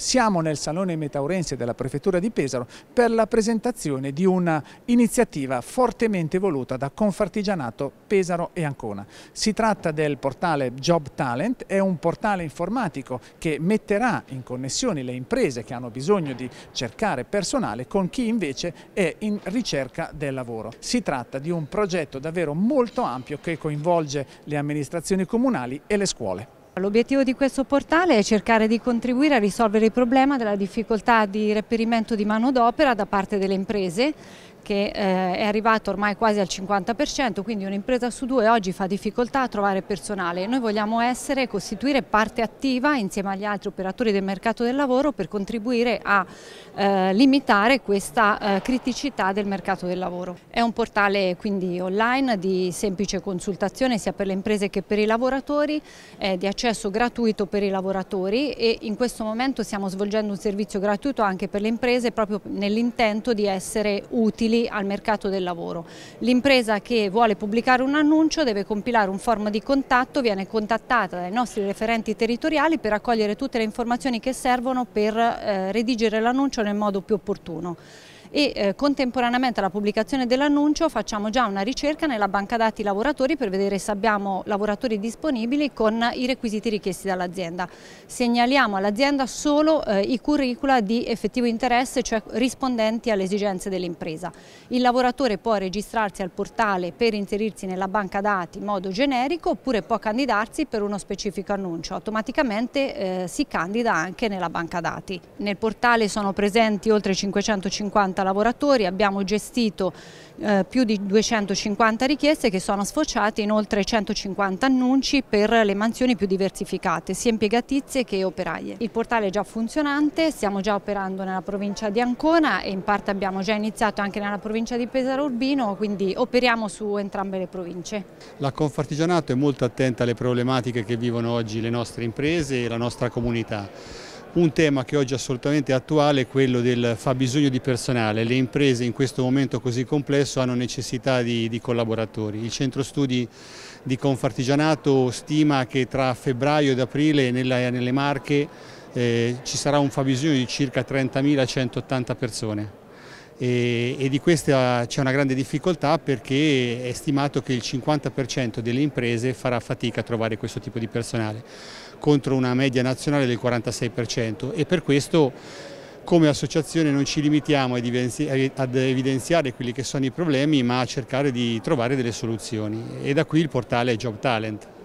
Siamo nel Salone Metaurense della Prefettura di Pesaro per la presentazione di un'iniziativa fortemente voluta da Confartigianato Pesaro e Ancona. Si tratta del portale Job Talent, è un portale informatico che metterà in connessione le imprese che hanno bisogno di cercare personale con chi invece è in ricerca del lavoro. Si tratta di un progetto davvero molto ampio che coinvolge le amministrazioni comunali e le scuole. L'obiettivo di questo portale è cercare di contribuire a risolvere il problema della difficoltà di reperimento di manodopera da parte delle imprese che eh, è arrivato ormai quasi al 50%, quindi un'impresa su due oggi fa difficoltà a trovare personale. Noi vogliamo essere costituire parte attiva insieme agli altri operatori del mercato del lavoro per contribuire a eh, limitare questa eh, criticità del mercato del lavoro. È un portale quindi online di semplice consultazione sia per le imprese che per i lavoratori, di accesso gratuito per i lavoratori e in questo momento stiamo svolgendo un servizio gratuito anche per le imprese proprio nell'intento di essere utili utili al mercato del lavoro. L'impresa che vuole pubblicare un annuncio deve compilare un form di contatto, viene contattata dai nostri referenti territoriali per accogliere tutte le informazioni che servono per eh, redigere l'annuncio nel modo più opportuno e eh, contemporaneamente alla pubblicazione dell'annuncio facciamo già una ricerca nella banca dati lavoratori per vedere se abbiamo lavoratori disponibili con i requisiti richiesti dall'azienda. Segnaliamo all'azienda solo eh, i curricula di effettivo interesse, cioè rispondenti alle esigenze dell'impresa. Il lavoratore può registrarsi al portale per inserirsi nella banca dati in modo generico oppure può candidarsi per uno specifico annuncio. Automaticamente eh, si candida anche nella banca dati. Nel portale sono presenti oltre 550 130 lavoratori, abbiamo gestito eh, più di 250 richieste che sono sfociate in oltre 150 annunci per le mansioni più diversificate, sia impiegatizie che operaie. Il portale è già funzionante, stiamo già operando nella provincia di Ancona e in parte abbiamo già iniziato anche nella provincia di Pesaro Urbino, quindi operiamo su entrambe le province. La Confartigianato è molto attenta alle problematiche che vivono oggi le nostre imprese e la nostra comunità. Un tema che oggi è assolutamente attuale è quello del fabbisogno di personale. Le imprese in questo momento così complesso hanno necessità di, di collaboratori. Il centro studi di Confartigianato stima che tra febbraio ed aprile nella, nelle Marche eh, ci sarà un fabbisogno di circa 30.180 persone e, e di questa c'è una grande difficoltà perché è stimato che il 50% delle imprese farà fatica a trovare questo tipo di personale contro una media nazionale del 46% e per questo come associazione non ci limitiamo ad evidenziare quelli che sono i problemi ma a cercare di trovare delle soluzioni e da qui il portale Job Talent.